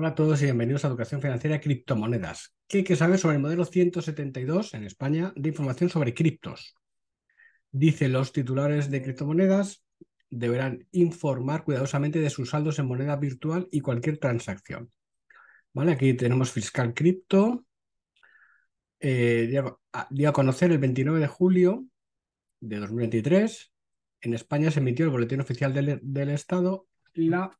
Hola a todos y bienvenidos a Educación Financiera Criptomonedas. ¿Qué hay que saber sobre el modelo 172 en España de información sobre criptos? Dice los titulares de criptomonedas deberán informar cuidadosamente de sus saldos en moneda virtual y cualquier transacción. Vale, aquí tenemos fiscal cripto. Eh, dio a, conocer el 29 de julio de 2023. En España se emitió el Boletín Oficial del, del Estado la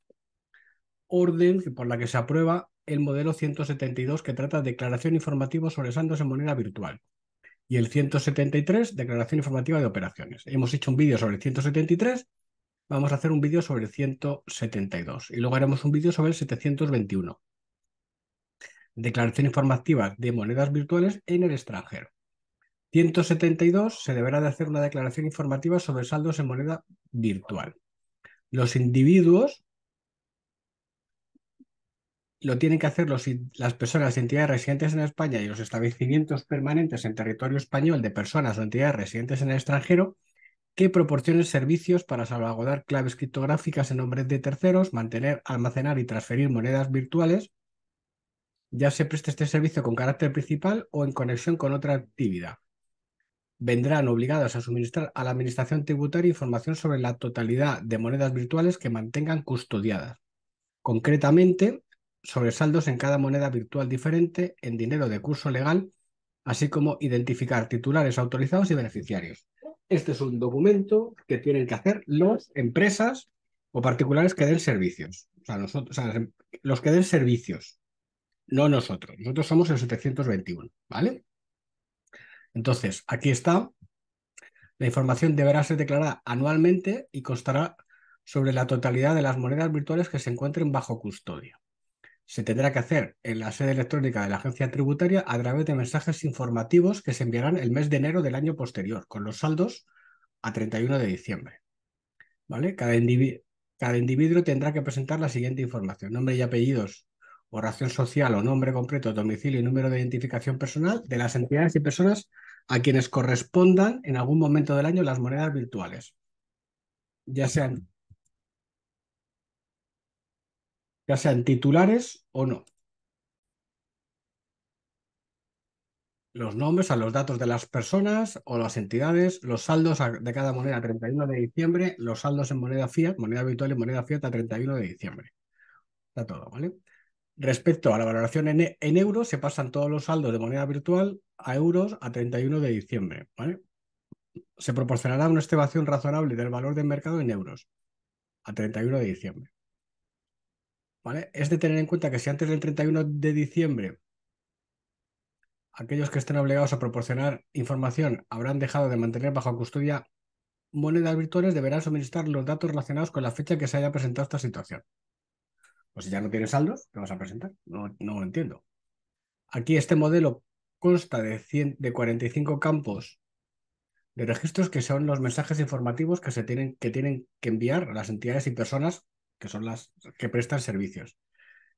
orden por la que se aprueba el modelo 172 que trata declaración informativa sobre saldos en moneda virtual y el 173 declaración informativa de operaciones. Hemos hecho un vídeo sobre 173, vamos a hacer un vídeo sobre 172 y luego haremos un vídeo sobre el 721. Declaración informativa de monedas virtuales en el extranjero. 172 se deberá de hacer una declaración informativa sobre saldos en moneda virtual. Los individuos lo tienen que hacer las personas y entidades residentes en España y los establecimientos permanentes en territorio español de personas o entidades residentes en el extranjero que proporcionen servicios para salvaguardar claves criptográficas en nombre de terceros, mantener, almacenar y transferir monedas virtuales, ya se preste este servicio con carácter principal o en conexión con otra actividad. Vendrán obligados a suministrar a la Administración Tributaria información sobre la totalidad de monedas virtuales que mantengan custodiadas. Concretamente, sobre saldos en cada moneda virtual diferente en dinero de curso legal, así como identificar titulares autorizados y beneficiarios. Este es un documento que tienen que hacer las empresas o particulares que den servicios. O sea, nosotros, em-, los que den servicios, no nosotros. Nosotros somos el 721, ¿vale? Entonces, aquí está. La información deberá ser declarada anualmente y constará sobre la totalidad de las monedas virtuales que se encuentren bajo custodia se tendrá que hacer en la sede electrónica de la agencia tributaria a través de mensajes informativos que se enviarán el mes de enero del año posterior, con los saldos a 31 de diciembre. ¿Vale? Cada, cada individuo tendrá que presentar la siguiente información, nombre y apellidos, oración social o nombre completo, domicilio y número de identificación personal de las entidades y personas a quienes correspondan en algún momento del año las monedas virtuales, ya sean ya sean titulares o no. Los nombres a los datos de las personas o las entidades, los saldos de cada moneda a 31 de diciembre, los saldos en moneda fiat, moneda virtual y moneda fiat a 31 de diciembre. Está todo, ¿vale? Respecto a la valoración en, euros, se pasan todos los saldos de moneda virtual a euros a 31 de diciembre. ¿vale? Se proporcionará una estimación razonable del valor del mercado en euros a 31 de diciembre. Es de tener en cuenta que si antes del 31 de diciembre aquellos que estén obligados a proporcionar información habrán dejado de mantener bajo custodia monedas virtuales, deberán suministrar los datos relacionados con la fecha que se haya presentado esta situación. Pues si ya no tienes saldos, ¿qué vas a presentar? No, no lo entiendo. Aquí este modelo consta de, 45 campos de registros que son los mensajes informativos que se tienen que, tienen que enviar a las entidades y personas que son las que prestan servicios.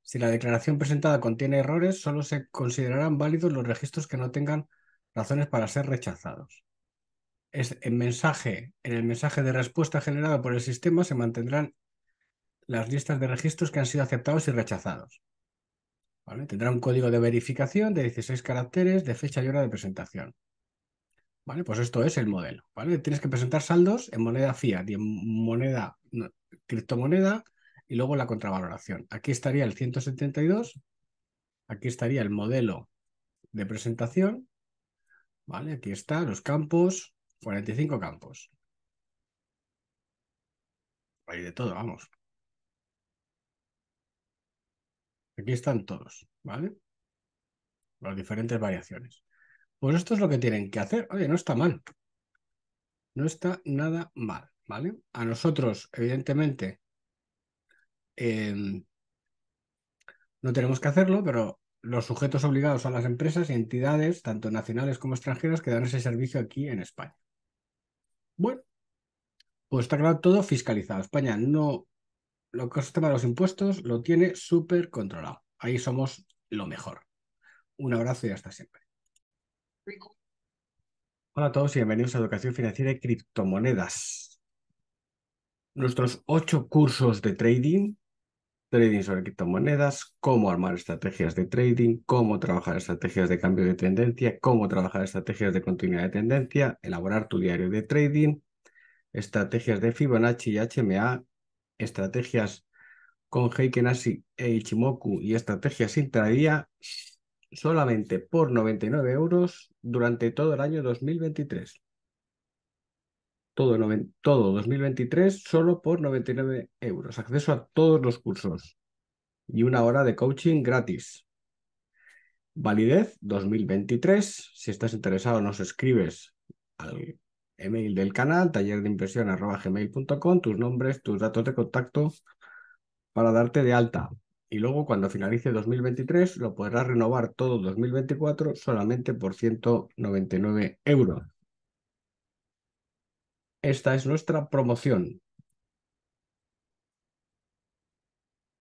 Si la declaración presentada contiene errores, solo se considerarán válidos los registros que no tengan razones para ser rechazados. en, mensaje, en el mensaje de respuesta generado por el sistema se mantendrán las listas de registros que han sido aceptados y rechazados. ¿Vale? Tendrá un código de verificación de 16 caracteres de fecha y hora de presentación. ¿Vale? Pues esto es el modelo. ¿vale? Tienes que presentar saldos en moneda fiat y en moneda criptomoneda y luego la contravaloración. Aquí estaría el 172, aquí estaría el modelo de presentación, ¿vale? Aquí están los campos, 45 campos. Hay de todo, vamos. Aquí están todos, ¿vale? Las diferentes variaciones. Pues esto es lo que tienen que hacer. Oye, no está mal. No está nada mal. A nosotros, evidentemente, em, no tenemos que hacerlo, pero los sujetos obligados son las empresas y entidades, tanto nacionales como extranjeras, que dan ese servicio aquí en España. Bueno, pues está claro, todo fiscalizado. España no, lo que es el tema de los impuestos, lo tiene súper controlado. Ahí somos lo mejor. Un abrazo y hasta siempre. Hola a todos y bienvenidos a Educación Financiera y Criptomonedas nuestros ocho cursos de trading, trading sobre criptomonedas, cómo armar estrategias de trading, cómo trabajar estrategias de cambio de tendencia, cómo trabajar estrategias de continuidad de tendencia, elaborar tu diario de trading, estrategias de Fibonacci y HMA, estrategias con Heikenasi e Ichimoku y estrategias intradía solamente por 99 euros durante todo el año 2023 todo, 2023 solo por 99 euros. Acceso a todos los cursos y una hora de coaching gratis. Validez 2023. Si estás interesado, nos escribes al email del canal, taller de impresión gmail.com, tus nombres, tus datos de contacto para darte de alta. Y luego, cuando finalice 2023, lo podrás renovar todo 2024 solamente por 199 euros. Esta es nuestra promoción.